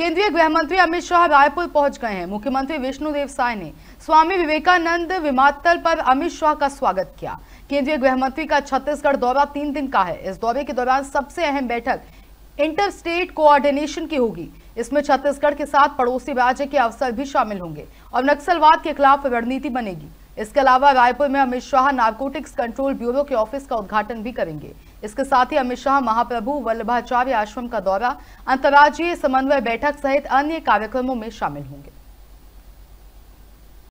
केंद्रीय गृह मंत्री अमित शाह रायपुर पहुंच गए हैं मुख्यमंत्री विष्णुदेव साय ने स्वामी विवेकानंद विमानतल पर अमित शाह का स्वागत किया केंद्रीय गृह मंत्री का छत्तीसगढ़ दौरा तीन दिन का है इस दौरे के दौरान सबसे अहम बैठक इंटर स्टेट कोऑर्डिनेशन की होगी इसमें छत्तीसगढ़ के साथ पड़ोसी राज्य के अवसर भी शामिल होंगे और नक्सलवाद के खिलाफ रणनीति बनेगी इसके अलावा रायपुर में Amit Shah narcotics control bureau के ऑफिस का उद्घाटन भी करेंगे इसके साथ ही अमित शाह महाप्रभु वल्लभाचार्य आश्रम का दौरा अंतर्राज्यीय समन्वय बैठक सहित अन्य कार्यक्रमों में शामिल होंगे